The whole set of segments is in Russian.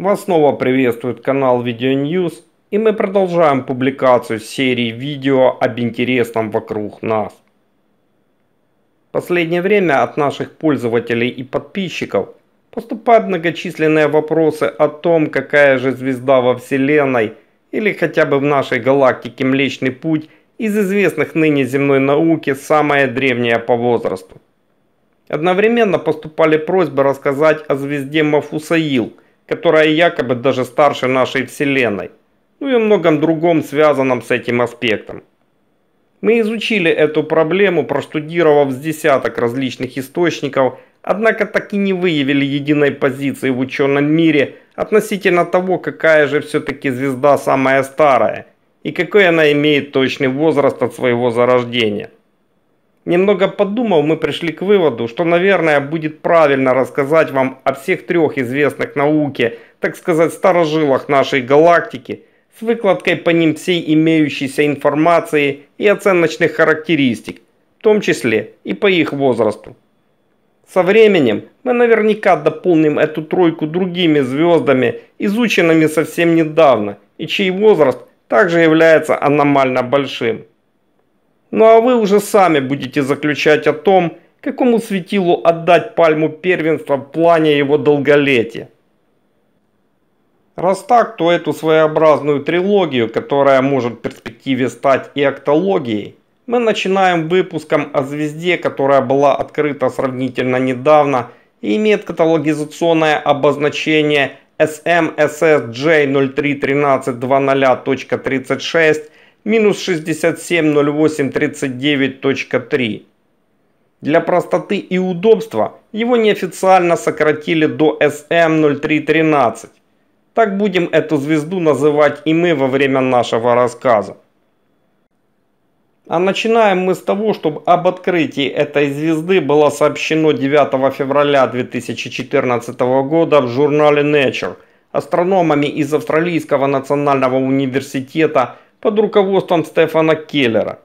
Вас снова приветствует канал Видео News и мы продолжаем публикацию серии видео об интересном вокруг нас. В последнее время от наших пользователей и подписчиков поступают многочисленные вопросы о том, какая же звезда во Вселенной или хотя бы в нашей галактике Млечный Путь из известных ныне земной науки самая древняя по возрасту. Одновременно поступали просьбы рассказать о звезде Мафусаил – которая якобы даже старше нашей Вселенной, ну и многом другом связанном с этим аспектом. Мы изучили эту проблему, проштудировав с десяток различных источников, однако так и не выявили единой позиции в ученом мире относительно того, какая же все-таки звезда самая старая и какой она имеет точный возраст от своего зарождения немного подумав, мы пришли к выводу, что, наверное, будет правильно рассказать вам о всех трех известных науке, так сказать, старожилах нашей галактики, с выкладкой по ним всей имеющейся информации и оценочных характеристик, в том числе и по их возрасту. Со временем мы наверняка дополним эту тройку другими звездами, изученными совсем недавно, и чей возраст также является аномально большим. Ну а вы уже сами будете заключать о том, какому светилу отдать пальму первенства в плане его долголетия. Раз так, то эту своеобразную трилогию, которая может в перспективе стать и актологией, мы начинаем выпуском о звезде, которая была открыта сравнительно недавно и имеет каталогизационное обозначение smssj 03132036 минус 670839.3. Для простоты и удобства его неофициально сократили до SM0313. Эм так будем эту звезду называть и мы во время нашего рассказа. А начинаем мы с того, чтобы об открытии этой звезды было сообщено 9 февраля 2014 года в журнале Nature астрономами из Австралийского национального университета под руководством Стефана Келлера.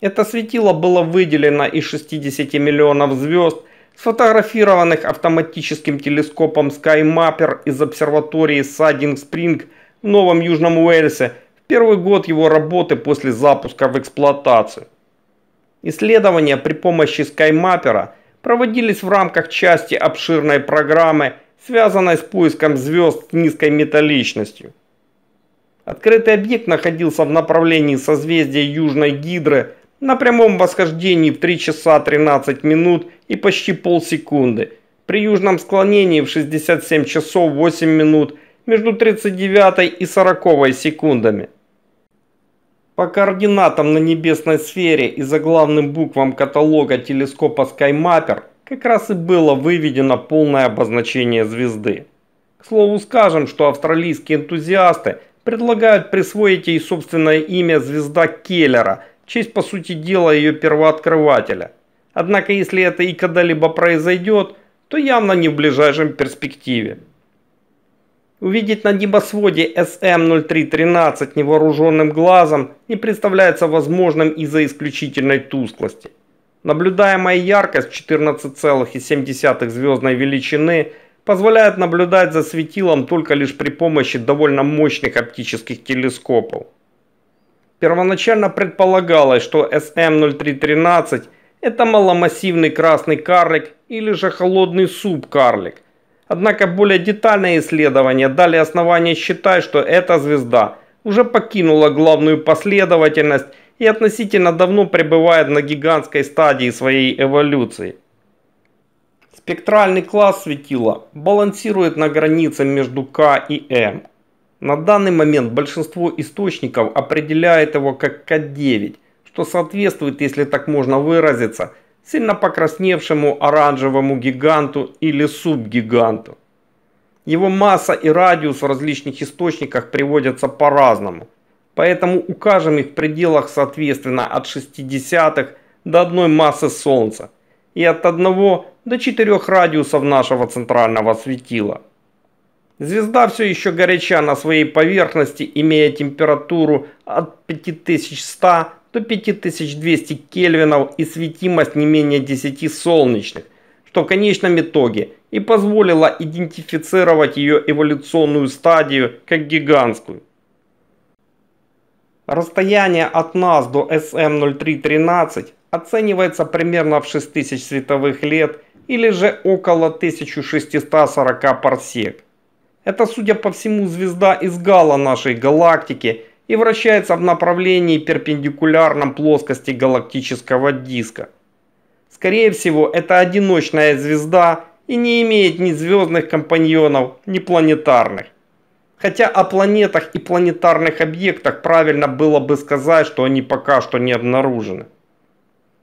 Это светило было выделено из 60 миллионов звезд, сфотографированных автоматическим телескопом SkyMapper из обсерватории Саддинг Спринг в Новом Южном Уэльсе в первый год его работы после запуска в эксплуатацию. Исследования при помощи SkyMapper проводились в рамках части обширной программы, связанной с поиском звезд с низкой металличностью. Открытый объект находился в направлении созвездия Южной Гидры на прямом восхождении в 3 часа 13 минут и почти полсекунды. При южном склонении в 67 часов 8 минут между 39 и 40 секундами. По координатам на небесной сфере и за главным буквам каталога телескопа SkyMapper как раз и было выведено полное обозначение звезды. К слову скажем, что австралийские энтузиасты – предлагают присвоить ей собственное имя звезда Келлера, в честь, по сути дела, ее первооткрывателя. Однако, если это и когда-либо произойдет, то явно не в ближайшем перспективе. Увидеть на небосводе sm 0313 невооруженным глазом не представляется возможным из-за исключительной тусклости. Наблюдаемая яркость 14,7 звездной величины – позволяет наблюдать за светилом только лишь при помощи довольно мощных оптических телескопов. Первоначально предполагалось, что SM0313 эм – это маломассивный красный карлик или же холодный суп-карлик. Однако более детальные исследования дали основание считать, что эта звезда уже покинула главную последовательность и относительно давно пребывает на гигантской стадии своей эволюции – Спектральный класс светила балансирует на границе между К и М. На данный момент большинство источников определяет его как К9, что соответствует, если так можно выразиться, сильно покрасневшему оранжевому гиганту или субгиганту. Его масса и радиус в различных источниках приводятся по-разному, поэтому укажем их в пределах соответственно от 0,6 до 1 массы Солнца и от 1 до до четырех радиусов нашего центрального светила. Звезда все еще горяча на своей поверхности, имея температуру от 5100 до 5200 кельвинов и светимость не менее 10 солнечных, что в конечном итоге и позволило идентифицировать ее эволюционную стадию как гигантскую. Расстояние от нас до SM0313 оценивается примерно в 6000 световых лет или же около 1640 парсек. Это, судя по всему, звезда из гала нашей галактики и вращается в направлении перпендикулярном плоскости галактического диска. Скорее всего, это одиночная звезда и не имеет ни звездных компаньонов, ни планетарных. Хотя о планетах и планетарных объектах правильно было бы сказать, что они пока что не обнаружены.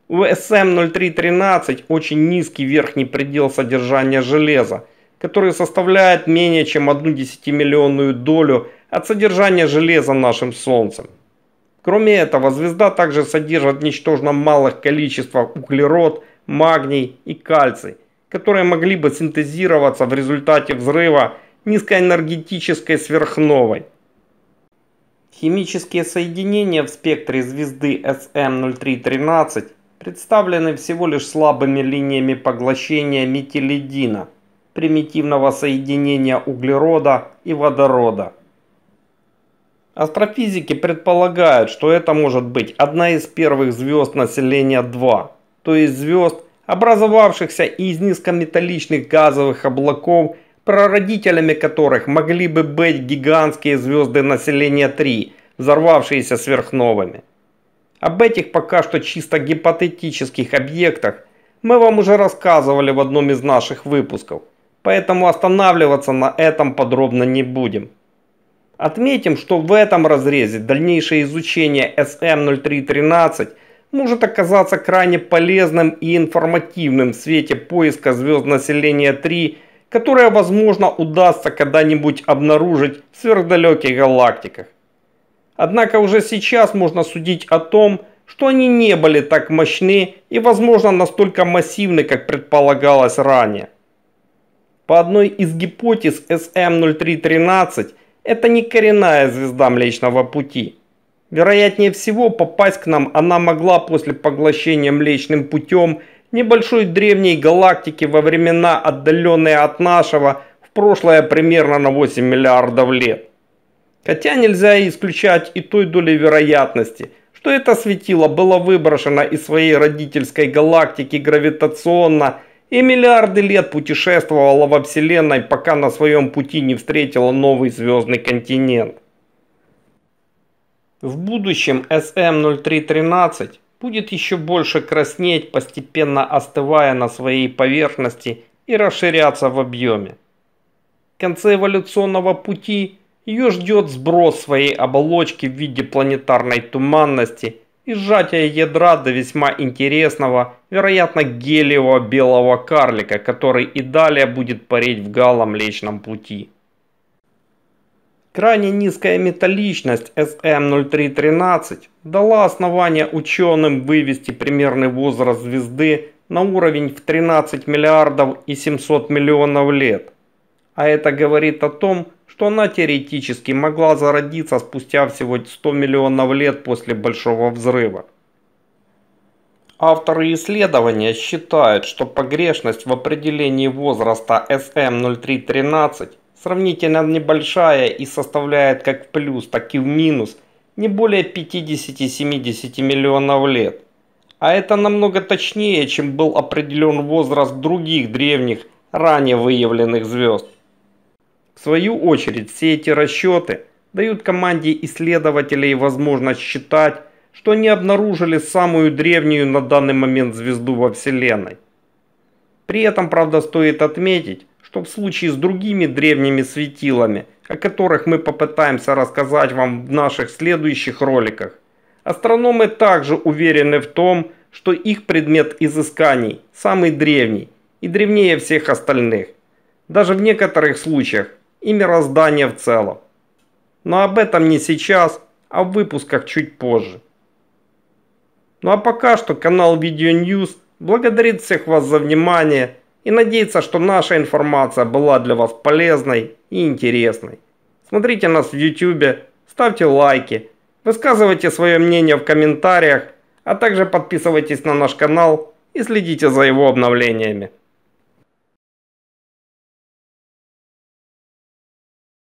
У СМ-0313 очень низкий верхний предел содержания железа, который составляет менее чем одну десятимиллионную долю от содержания железа нашим Солнцем. Кроме этого, звезда также содержит ничтожно малых количествах углерод, магний и кальций, которые могли бы синтезироваться в результате взрыва низкоэнергетической сверхновой. Химические соединения в спектре звезды СМ0313 представлены всего лишь слабыми линиями поглощения метилидина, примитивного соединения углерода и водорода. Астрофизики предполагают, что это может быть одна из первых звезд населения 2, то есть звезд, образовавшихся из низкометалличных газовых облаков, прародителями которых могли бы быть гигантские звезды населения 3, взорвавшиеся сверхновыми. Об этих пока что чисто гипотетических объектах мы вам уже рассказывали в одном из наших выпусков, поэтому останавливаться на этом подробно не будем. Отметим, что в этом разрезе дальнейшее изучение SM0313 может оказаться крайне полезным и информативным в свете поиска звезд населения 3, которое, возможно, удастся когда-нибудь обнаружить в сверхдалеких галактиках. Однако уже сейчас можно судить о том, что они не были так мощны и, возможно, настолько массивны, как предполагалось ранее. По одной из гипотез SM0313, это не коренная звезда Млечного Пути. Вероятнее всего, попасть к нам она могла после поглощения Млечным Путем небольшой древней галактики во времена, отдаленные от нашего, в прошлое примерно на 8 миллиардов лет. Хотя нельзя исключать и той доли вероятности, что это светило было выброшено из своей родительской галактики гравитационно и миллиарды лет путешествовало во Вселенной, пока на своем пути не встретило новый звездный континент. В будущем SM0313 эм будет еще больше краснеть, постепенно остывая на своей поверхности и расширяться в объеме. В конце эволюционного пути – ее ждет сброс своей оболочки в виде планетарной туманности и сжатие ядра до весьма интересного, вероятно, гелиевого белого карлика, который и далее будет парить в галом Млечном Пути. Крайне низкая металличность SM0313 дала основание ученым вывести примерный возраст звезды на уровень в 13 миллиардов и 700 миллионов лет – а это говорит о том, что она теоретически могла зародиться спустя всего 100 миллионов лет после Большого Взрыва. Авторы исследования считают, что погрешность в определении возраста SM0313 сравнительно небольшая и составляет как в плюс, так и в минус не более 50-70 миллионов лет. А это намного точнее, чем был определен возраст других древних, ранее выявленных звезд. В свою очередь, все эти расчеты дают команде исследователей возможность считать, что они обнаружили самую древнюю на данный момент звезду во Вселенной. При этом, правда, стоит отметить, что в случае с другими древними светилами, о которых мы попытаемся рассказать вам в наших следующих роликах, астрономы также уверены в том, что их предмет изысканий самый древний и древнее всех остальных. Даже в некоторых случаях и мироздания в целом. Но об этом не сейчас, а в выпусках чуть позже. Ну а пока что канал Видео News благодарит всех вас за внимание и надеется, что наша информация была для вас полезной и интересной. Смотрите нас в YouTube, ставьте лайки, высказывайте свое мнение в комментариях, а также подписывайтесь на наш канал и следите за его обновлениями.